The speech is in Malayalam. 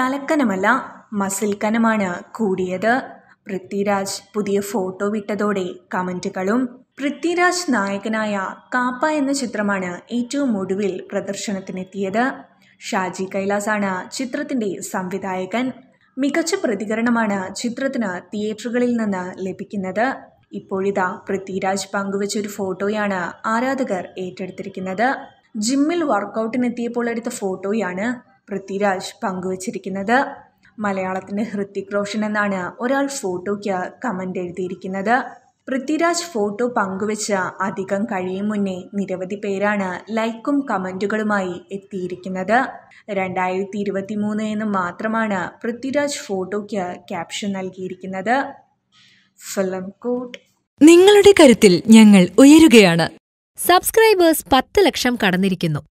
തലക്കനമല്ല മസിൽക്കനമാണ് കൂടിയത് പൃഥ്വിരാജ് പുതിയ ഫോട്ടോ വിട്ടതോടെ കമൻറ്റുകളും പൃഥ്വിരാജ് നായകനായ കാപ്പ എന്ന ചിത്രമാണ് ഏറ്റവും ഒടുവിൽ പ്രദർശനത്തിനെത്തിയത് ഷാജി കൈലാസാണ് ചിത്രത്തിൻ്റെ സംവിധായകൻ മികച്ച പ്രതികരണമാണ് ചിത്രത്തിന് തിയേറ്ററുകളിൽ നിന്ന് ലഭിക്കുന്നത് ഇപ്പോഴിതാ പൃഥ്വിരാജ് പങ്കുവച്ചൊരു ഫോട്ടോയാണ് ആരാധകർ ഏറ്റെടുത്തിരിക്കുന്നത് ജിമ്മിൽ വർക്കൗട്ടിനെത്തിയപ്പോൾ എടുത്ത ഫോട്ടോയാണ് പൃഥ്വിരാജ് പങ്കുവച്ചിരിക്കുന്നത് മലയാളത്തിൻ്റെ ഹൃത്തിക് റോഷൻ എന്നാണ് ഒരാൾ ഫോട്ടോയ്ക്ക് കമൻ്റ് എഴുതിയിരിക്കുന്നത് പൃഥ്വിരാജ് ഫോട്ടോ പങ്കുവച്ച അധികം കഴിയും മുന്നേ നിരവധി പേരാണ് ലൈക്കും കമൻറ്റുകളുമായി എത്തിയിരിക്കുന്നത് രണ്ടായിരത്തി ഇരുപത്തി മൂന്ന് എന്ന് മാത്രമാണ് പൃഥ്വിരാജ് ഫോട്ടോയ്ക്ക് ക്യാപ്ഷൻ നൽകിയിരിക്കുന്നത് ഫിലിം കോട്ട് നിങ്ങളുടെ കരുത്തിൽ ഞങ്ങൾ ഉയരുകയാണ് സബ്സ്ക്രൈബേഴ്സ് പത്ത് ലക്ഷം കടന്നിരിക്കുന്നു